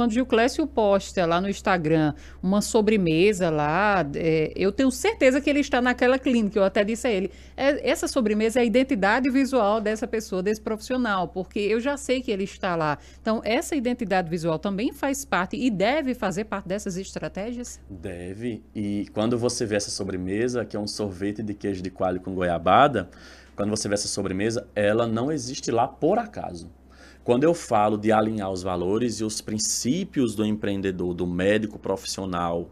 quando Gil Clécio posta lá no Instagram uma sobremesa lá, é, eu tenho certeza que ele está naquela clínica. Eu até disse a ele: é, essa sobremesa é a identidade visual dessa pessoa, desse profissional, porque eu já sei que ele está lá. Então, essa identidade visual também faz parte e deve fazer parte dessas estratégias? Deve. E quando você vê essa sobremesa, que é um sorvete de queijo de coalho com goiabada, quando você vê essa sobremesa, ela não existe lá por acaso quando eu falo de alinhar os valores e os princípios do empreendedor, do médico profissional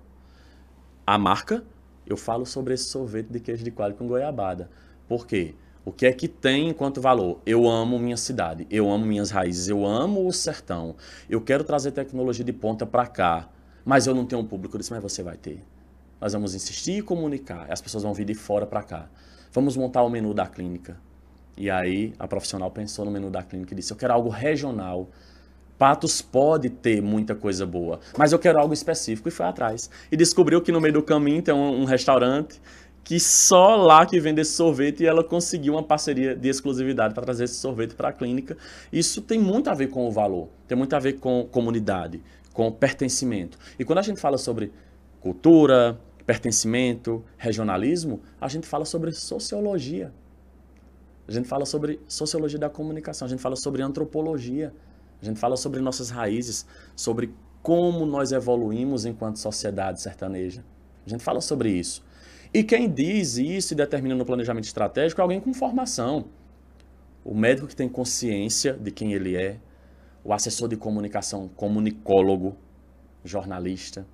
à marca, eu falo sobre esse sorvete de queijo de coalho com goiabada. Por quê? O que é que tem enquanto valor? Eu amo minha cidade, eu amo minhas raízes, eu amo o sertão. Eu quero trazer tecnologia de ponta para cá, mas eu não tenho um público. Eu mas você vai ter. Nós vamos insistir e comunicar. As pessoas vão vir de fora para cá. Vamos montar o menu da clínica. E aí a profissional pensou no menu da clínica e disse: Eu quero algo regional. Patos pode ter muita coisa boa, mas eu quero algo específico. E foi atrás. E descobriu que no meio do caminho tem um, um restaurante que só lá que vende esse sorvete e ela conseguiu uma parceria de exclusividade para trazer esse sorvete para a clínica. Isso tem muito a ver com o valor, tem muito a ver com comunidade, com pertencimento. E quando a gente fala sobre cultura, pertencimento, regionalismo, a gente fala sobre sociologia. A gente fala sobre sociologia da comunicação, a gente fala sobre antropologia, a gente fala sobre nossas raízes, sobre como nós evoluímos enquanto sociedade sertaneja. A gente fala sobre isso. E quem diz isso e determina no planejamento estratégico é alguém com formação. O médico que tem consciência de quem ele é, o assessor de comunicação, comunicólogo, jornalista,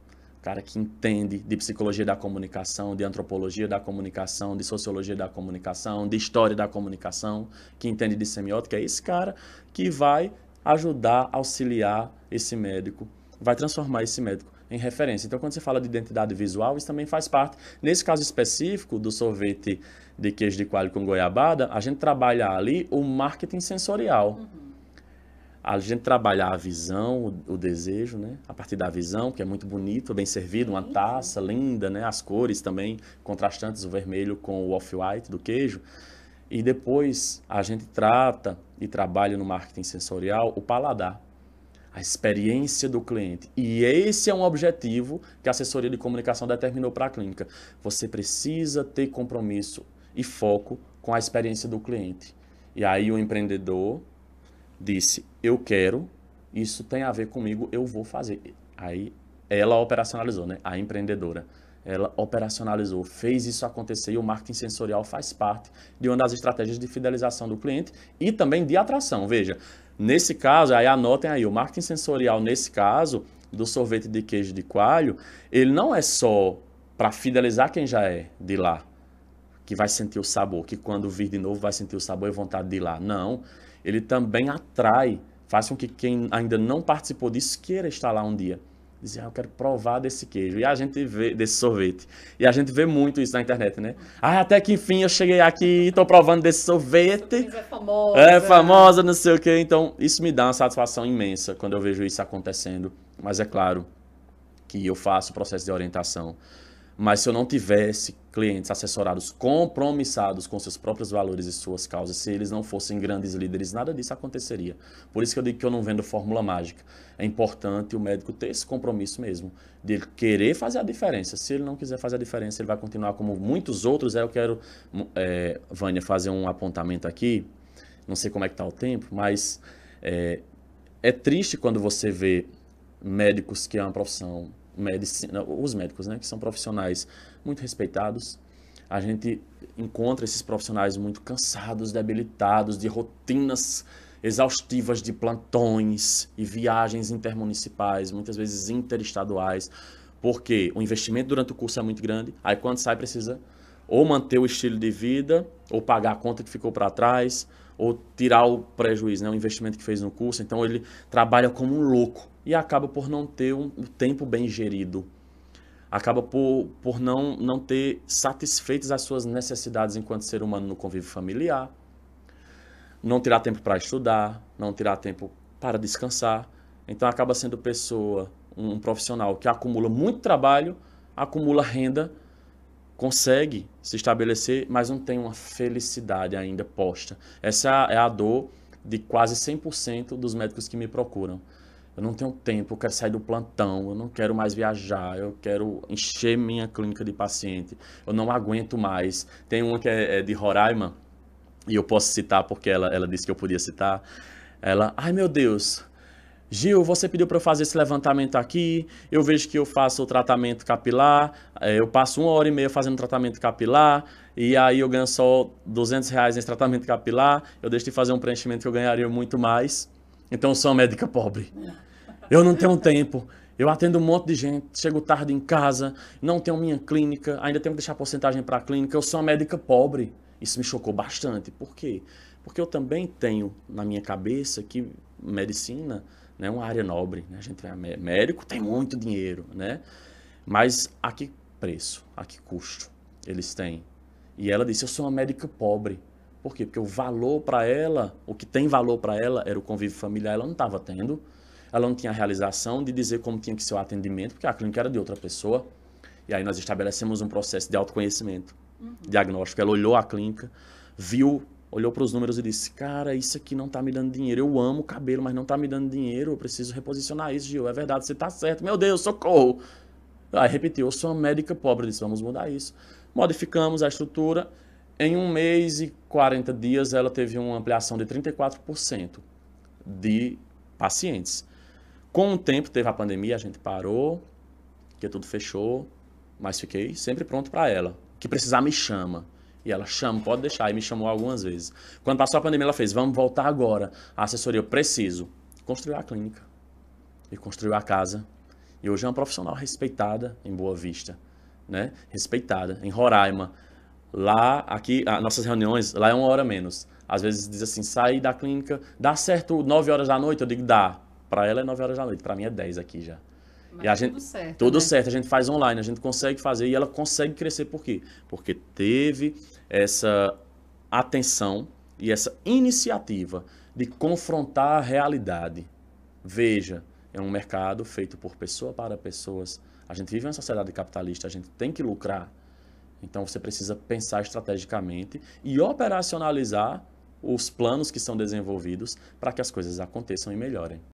cara que entende de psicologia da comunicação, de antropologia da comunicação, de sociologia da comunicação, de história da comunicação, que entende de semiótica, é esse cara que vai ajudar, auxiliar esse médico, vai transformar esse médico em referência. Então, quando você fala de identidade visual, isso também faz parte. Nesse caso específico do sorvete de queijo de coalho com goiabada, a gente trabalha ali o marketing sensorial. Uhum a gente trabalhar a visão, o, o, desejo, né? A partir da visão, que é muito bonito, bem servido, uma taça linda, né? As cores também contrastantes, o vermelho com o off-white do queijo. E depois a gente trata e trabalha no marketing sensorial o paladar, a experiência do cliente. E esse é um objetivo que a assessoria de comunicação determinou para a clínica. Você precisa ter compromisso e foco com a experiência do cliente. E aí o empreendedor disse: Eu quero, isso tem a ver comigo, eu vou fazer. Aí ela operacionalizou, né? A empreendedora. Ela operacionalizou, fez isso acontecer e o marketing sensorial faz parte de uma das estratégias de fidelização do cliente e também de atração. Veja, nesse caso, aí anotem aí, o marketing sensorial, nesse caso, do sorvete de queijo de coalho, ele não é só para fidelizar quem já é de lá, que vai sentir o sabor, que quando vir de novo vai sentir o sabor e vontade de ir lá. Não ele também atrai, faz com que quem ainda não participou disso queira estar lá um dia. Dizer, ah, eu quero provar desse queijo. E a gente vê, desse sorvete. E a gente vê muito isso na internet, né? Ah, até que enfim eu cheguei aqui e estou provando desse sorvete. É famosa. É famosa, não sei o quê. Então, isso me dá uma satisfação imensa quando eu vejo isso acontecendo. Mas é claro que eu faço o processo de orientação mas se eu não tivesse clientes assessorados compromissados com seus próprios valores e suas causas, se eles não fossem grandes líderes, nada disso aconteceria. Por isso que eu digo que eu não vendo fórmula mágica. É importante o médico ter esse compromisso mesmo, de ele querer fazer a diferença. Se ele não quiser fazer a diferença, ele vai continuar como muitos outros. Eu quero, é, Vânia, fazer um apontamento aqui. Não sei como é que está o tempo, mas é, é triste quando você vê médicos que é uma profissão medicina, os médicos, né, que são profissionais muito respeitados. A gente encontra esses profissionais muito cansados, debilitados de rotinas exaustivas de plantões e viagens intermunicipais, muitas vezes interestaduais, porque o investimento durante o curso é muito grande, aí quando sai precisa ou manter o estilo de vida, ou pagar a conta que ficou para trás, ou tirar o prejuízo, né, o investimento que fez no curso. Então ele trabalha como um louco e acaba por não ter um, um tempo bem gerido. Acaba por, por não, não ter satisfeitas as suas necessidades enquanto ser humano no convívio familiar. Não tirar tempo para estudar, não tirar tempo para descansar. Então acaba sendo pessoa, um profissional que acumula muito trabalho, acumula renda, consegue se estabelecer, mas não tem uma felicidade ainda posta. Essa é a é dor de quase 100% dos médicos que me procuram. Eu não tenho tempo, eu quero sair do plantão, eu não quero mais viajar, eu quero encher minha clínica de paciente, eu não aguento mais. Tem uma que é, é de Roraima, e eu posso citar porque ela, ela disse que eu podia citar. Ela, ai meu Deus, Gil, você pediu para eu fazer esse levantamento aqui. Eu vejo que eu faço o tratamento capilar. É, eu passo uma hora e meia fazendo tratamento capilar. E aí eu ganho só 200 reais nesse tratamento capilar. Eu deixo de fazer um preenchimento que eu ganharia muito mais. Então sou uma médica pobre. Eu não tenho tempo. Eu atendo um monte de gente, chego tarde em casa, não tenho minha clínica, ainda tenho que deixar porcentagem para a clínica. Eu sou uma médica pobre. Isso me chocou bastante. Por quê? Porque eu também tenho na minha cabeça que medicina né, é uma área nobre. Né? A gente é médico, tem muito dinheiro, né? Mas a que preço, a que custo eles têm? E ela disse: Eu sou uma médica pobre. Por quê? Porque o valor para ela, o que tem valor para ela era o convívio familiar, ela não estava tendo. Ela não tinha a realização de dizer como tinha que ser o atendimento, porque a clínica era de outra pessoa. E aí nós estabelecemos um processo de autoconhecimento, uhum. diagnóstico. Ela olhou a clínica, viu, olhou para os números e disse: Cara, isso aqui não está me dando dinheiro. Eu amo o cabelo, mas não está me dando dinheiro. Eu preciso reposicionar isso, Gil. É verdade, você está certo. Meu Deus, socorro! Aí repetiu: Eu sou uma médica pobre. Eu disse: Vamos mudar isso. Modificamos a estrutura em um mês e 40 dias, ela teve uma ampliação de 34% de pacientes. Com o tempo, teve a pandemia, a gente parou, que tudo fechou, mas fiquei sempre pronto para ela. O que precisar, me chama. E ela chama, pode deixar. E me chamou algumas vezes. Quando passou a pandemia, ela fez: vamos voltar agora. A assessoria, eu preciso. Construiu a clínica. E construiu a casa. E hoje é uma profissional respeitada em Boa Vista. Né? Respeitada em Roraima. Lá, aqui, ah, nossas reuniões, lá é uma hora menos. Às vezes diz assim, sair da clínica, dá certo 9 horas da noite? Eu digo, dá. Para ela é 9 horas da noite, para mim é 10 aqui já. Mas e a tá gente, tudo certo. Tudo né? certo, a gente faz online, a gente consegue fazer e ela consegue crescer por quê? Porque teve essa atenção e essa iniciativa de confrontar a realidade. Veja, é um mercado feito por pessoa para pessoas. A gente vive em uma sociedade capitalista, a gente tem que lucrar. Então você precisa pensar estrategicamente e operacionalizar os planos que são desenvolvidos para que as coisas aconteçam e melhorem.